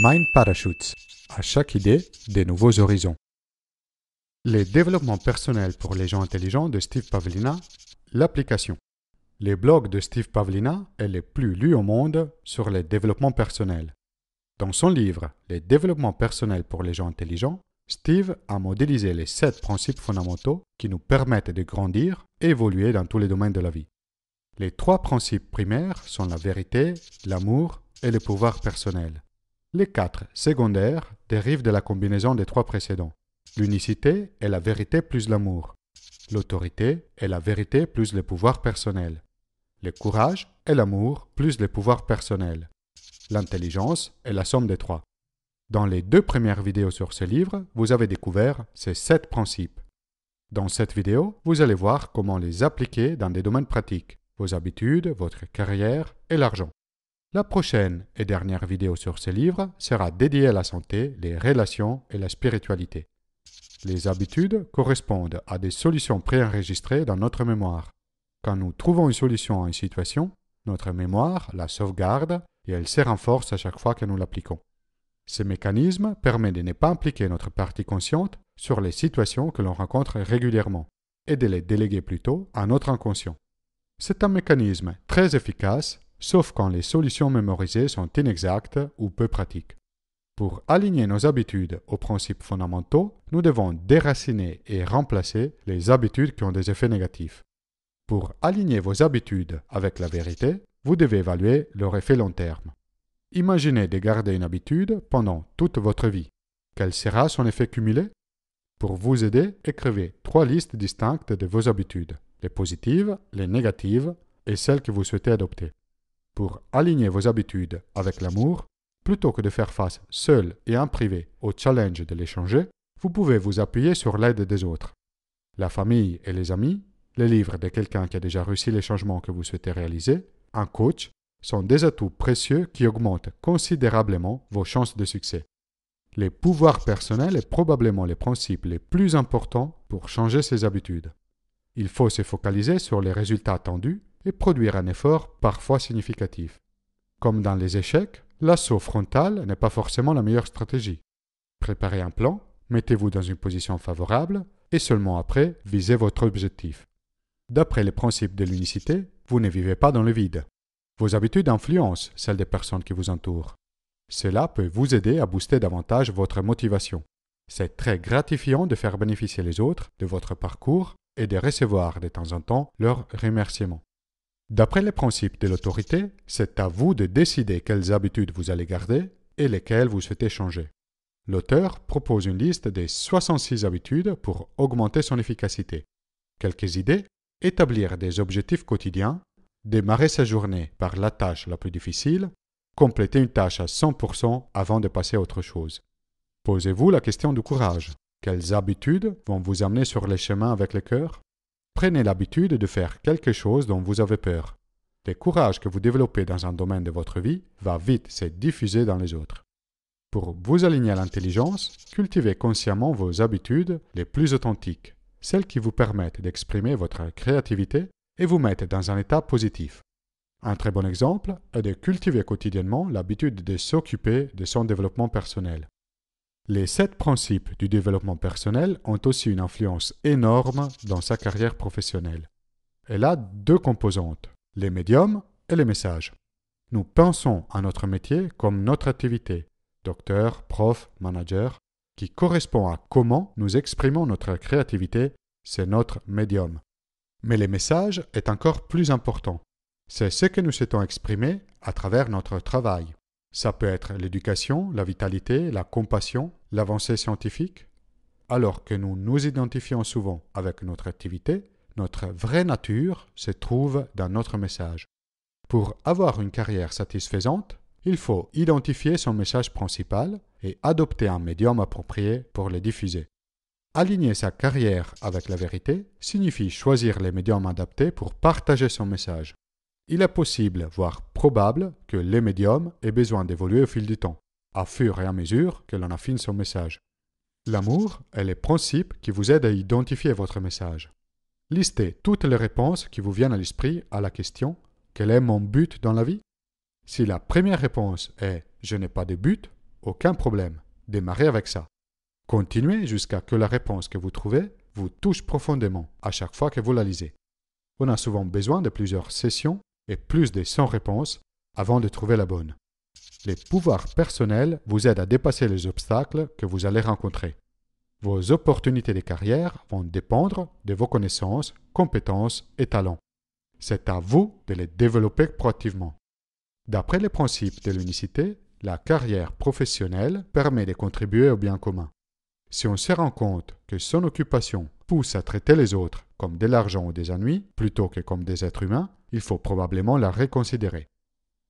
Mind Parachutes. À chaque idée, des nouveaux horizons. Les développements personnels pour les gens intelligents de Steve Pavlina, l'application. Les blogs de Steve Pavlina est le plus lu au monde sur les développements personnels. Dans son livre Les développements personnels pour les gens intelligents, Steve a modélisé les sept principes fondamentaux qui nous permettent de grandir et évoluer dans tous les domaines de la vie. Les trois principes primaires sont la vérité, l'amour et le pouvoir personnel. Les quatre secondaires dérivent de la combinaison des trois précédents. L'unicité est la vérité plus l'amour. L'autorité est la vérité plus le pouvoir personnel. Le courage est l'amour plus le pouvoir personnel. L'intelligence est la somme des trois. Dans les deux premières vidéos sur ce livre, vous avez découvert ces sept principes. Dans cette vidéo, vous allez voir comment les appliquer dans des domaines pratiques, vos habitudes, votre carrière et l'argent. La prochaine et dernière vidéo sur ce livre sera dédiée à la santé, les relations et la spiritualité. Les habitudes correspondent à des solutions préenregistrées dans notre mémoire. Quand nous trouvons une solution à une situation, notre mémoire la sauvegarde et elle se renforce à chaque fois que nous l'appliquons. Ce mécanisme permet de ne pas impliquer notre partie consciente sur les situations que l'on rencontre régulièrement et de les déléguer plutôt à notre inconscient. C'est un mécanisme très efficace sauf quand les solutions mémorisées sont inexactes ou peu pratiques. Pour aligner nos habitudes aux principes fondamentaux, nous devons déraciner et remplacer les habitudes qui ont des effets négatifs. Pour aligner vos habitudes avec la vérité, vous devez évaluer leur effet long terme. Imaginez de garder une habitude pendant toute votre vie. Quel sera son effet cumulé Pour vous aider, écrivez trois listes distinctes de vos habitudes, les positives, les négatives et celles que vous souhaitez adopter pour aligner vos habitudes avec l'amour, plutôt que de faire face seul et en privé au challenge de l'échanger, vous pouvez vous appuyer sur l'aide des autres. La famille et les amis, les livres de quelqu'un qui a déjà réussi les changements que vous souhaitez réaliser, un coach, sont des atouts précieux qui augmentent considérablement vos chances de succès. Les pouvoirs personnels est probablement les principes les plus importants pour changer ses habitudes. Il faut se focaliser sur les résultats attendus et produire un effort parfois significatif. Comme dans les échecs, l'assaut frontal n'est pas forcément la meilleure stratégie. Préparez un plan, mettez-vous dans une position favorable et seulement après visez votre objectif. D'après les principes de l'unicité, vous ne vivez pas dans le vide. Vos habitudes influencent celles des personnes qui vous entourent. Cela peut vous aider à booster davantage votre motivation. C'est très gratifiant de faire bénéficier les autres de votre parcours et de recevoir de temps en temps leurs remerciements. D'après les principes de l'autorité, c'est à vous de décider quelles habitudes vous allez garder et lesquelles vous souhaitez changer. L'auteur propose une liste des 66 habitudes pour augmenter son efficacité. Quelques idées établir des objectifs quotidiens, démarrer sa journée par la tâche la plus difficile, compléter une tâche à 100% avant de passer à autre chose. Posez-vous la question du courage. Quelles habitudes vont vous amener sur les chemins avec le cœur Prenez l'habitude de faire quelque chose dont vous avez peur. Le courage que vous développez dans un domaine de votre vie va vite se diffuser dans les autres. Pour vous aligner à l'intelligence, cultivez consciemment vos habitudes les plus authentiques, celles qui vous permettent d'exprimer votre créativité et vous mettent dans un état positif. Un très bon exemple est de cultiver quotidiennement l'habitude de s'occuper de son développement personnel. Les sept principes du développement personnel ont aussi une influence énorme dans sa carrière professionnelle. Elle a deux composantes, les médiums et les messages. Nous pensons à notre métier comme notre activité, docteur, prof, manager, qui correspond à comment nous exprimons notre créativité, c'est notre médium. Mais les messages est encore plus important. C'est ce que nous souhaitons exprimer à travers notre travail. Ça peut être l'éducation, la vitalité, la compassion, l'avancée scientifique. Alors que nous nous identifions souvent avec notre activité, notre vraie nature se trouve dans notre message. Pour avoir une carrière satisfaisante, il faut identifier son message principal et adopter un médium approprié pour le diffuser. Aligner sa carrière avec la vérité signifie choisir les médiums adaptés pour partager son message. Il est possible, voire probable, que le médium ait besoin d'évoluer au fil du temps, à fur et à mesure que l'on affine son message. L'amour est le principe qui vous aide à identifier votre message. Listez toutes les réponses qui vous viennent à l'esprit à la question Quel est mon but dans la vie Si la première réponse est Je n'ai pas de but, aucun problème, démarrez avec ça. Continuez jusqu'à que la réponse que vous trouvez vous touche profondément à chaque fois que vous la lisez. On a souvent besoin de plusieurs sessions et plus de 100 réponses avant de trouver la bonne. Les pouvoirs personnels vous aident à dépasser les obstacles que vous allez rencontrer. Vos opportunités de carrière vont dépendre de vos connaissances, compétences et talents. C'est à vous de les développer proactivement. D'après les principes de l'unicité, la carrière professionnelle permet de contribuer au bien commun. Si on se rend compte que son occupation pousse à traiter les autres comme de l'argent ou des ennuis plutôt que comme des êtres humains, il faut probablement la reconsidérer.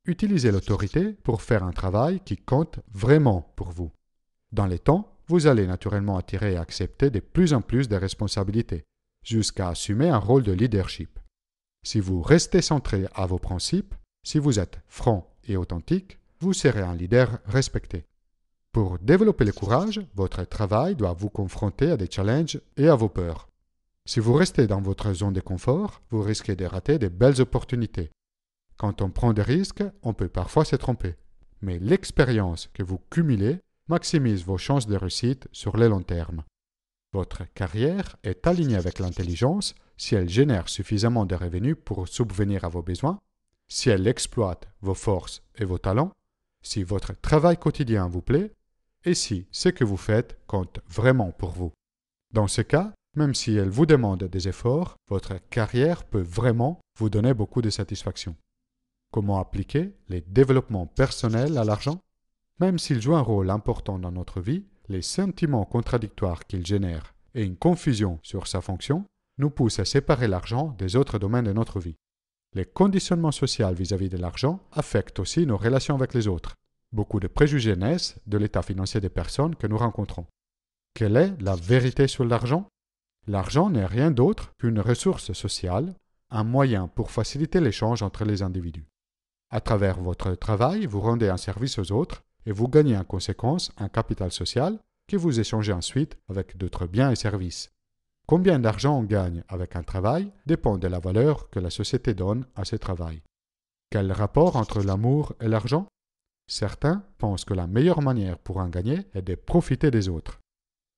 Utilisez l'autorité pour faire un travail qui compte vraiment pour vous. Dans les temps, vous allez naturellement attirer et accepter de plus en plus de responsabilités, jusqu'à assumer un rôle de leadership. Si vous restez centré à vos principes, si vous êtes franc et authentique, vous serez un leader respecté. Pour développer le courage, votre travail doit vous confronter à des challenges et à vos peurs. Si vous restez dans votre zone de confort, vous risquez de rater des belles opportunités. Quand on prend des risques, on peut parfois se tromper. Mais l'expérience que vous cumulez maximise vos chances de réussite sur le long terme. Votre carrière est alignée avec l'intelligence si elle génère suffisamment de revenus pour subvenir à vos besoins, si elle exploite vos forces et vos talents, si votre travail quotidien vous plaît et si ce que vous faites compte vraiment pour vous. Dans ce cas, même si elle vous demande des efforts, votre carrière peut vraiment vous donner beaucoup de satisfaction. Comment appliquer les développements personnels à l'argent Même s'il joue un rôle important dans notre vie, les sentiments contradictoires qu'il génère et une confusion sur sa fonction nous poussent à séparer l'argent des autres domaines de notre vie. Les conditionnements sociaux vis-à-vis de l'argent affectent aussi nos relations avec les autres. Beaucoup de préjugés naissent de l'état financier des personnes que nous rencontrons. Quelle est la vérité sur l'argent L'argent n'est rien d'autre qu'une ressource sociale, un moyen pour faciliter l'échange entre les individus. À travers votre travail, vous rendez un service aux autres et vous gagnez en conséquence un capital social que vous échangez ensuite avec d'autres biens et services. Combien d'argent on gagne avec un travail dépend de la valeur que la société donne à ce travail. Quel rapport entre l'amour et l'argent Certains pensent que la meilleure manière pour en gagner est de profiter des autres.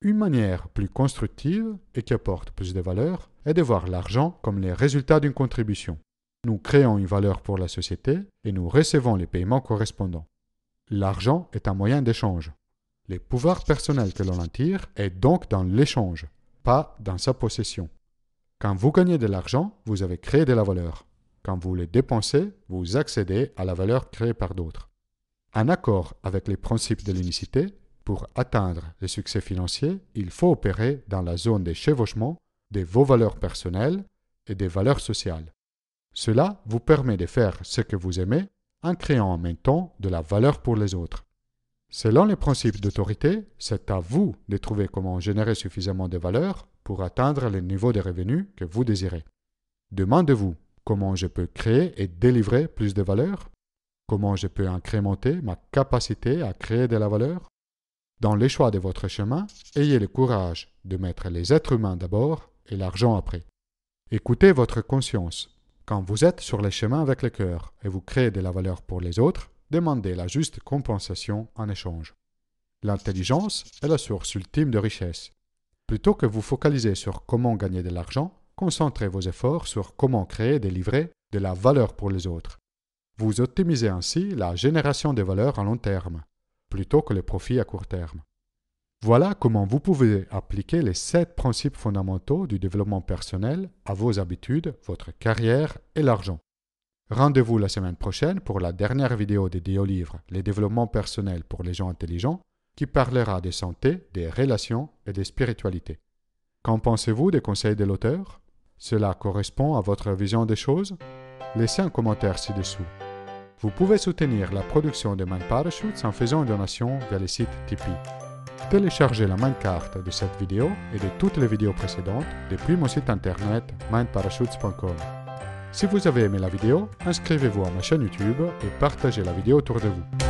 Une manière plus constructive et qui apporte plus de valeur est de voir l'argent comme les résultats d'une contribution. Nous créons une valeur pour la société et nous recevons les paiements correspondants. L'argent est un moyen d'échange. Le pouvoir personnel que l'on en tire est donc dans l'échange, pas dans sa possession. Quand vous gagnez de l'argent, vous avez créé de la valeur. Quand vous le dépensez, vous accédez à la valeur créée par d'autres. En accord avec les principes de l'unicité, pour atteindre le succès financier, il faut opérer dans la zone des chevauchements de vos valeurs personnelles et des valeurs sociales. Cela vous permet de faire ce que vous aimez en créant en même temps de la valeur pour les autres. Selon les principes d'autorité, c'est à vous de trouver comment générer suffisamment de valeur pour atteindre le niveau de revenus que vous désirez. Demandez-vous comment je peux créer et délivrer plus de valeur, comment je peux incrémenter ma capacité à créer de la valeur, dans les choix de votre chemin, ayez le courage de mettre les êtres humains d'abord et l'argent après. Écoutez votre conscience. Quand vous êtes sur le chemin avec le cœur et vous créez de la valeur pour les autres, demandez la juste compensation en échange. L'intelligence est la source ultime de richesse. Plutôt que vous focaliser sur comment gagner de l'argent, concentrez vos efforts sur comment créer des livrets de la valeur pour les autres. Vous optimisez ainsi la génération de valeur à long terme plutôt que les profits à court terme. Voilà comment vous pouvez appliquer les sept principes fondamentaux du développement personnel à vos habitudes, votre carrière et l'argent. Rendez-vous la semaine prochaine pour la dernière vidéo dédiée au livre Les développements personnels pour les gens intelligents qui parlera des santé, des relations et des spiritualités. Qu'en pensez-vous des conseils de l'auteur Cela correspond à votre vision des choses Laissez un commentaire ci-dessous. Vous pouvez soutenir la production de Mind Parachutes en faisant une donation via le site Tipeee. Téléchargez la carte de cette vidéo et de toutes les vidéos précédentes depuis mon site internet mindparachutes.com. Si vous avez aimé la vidéo, inscrivez-vous à ma chaîne YouTube et partagez la vidéo autour de vous.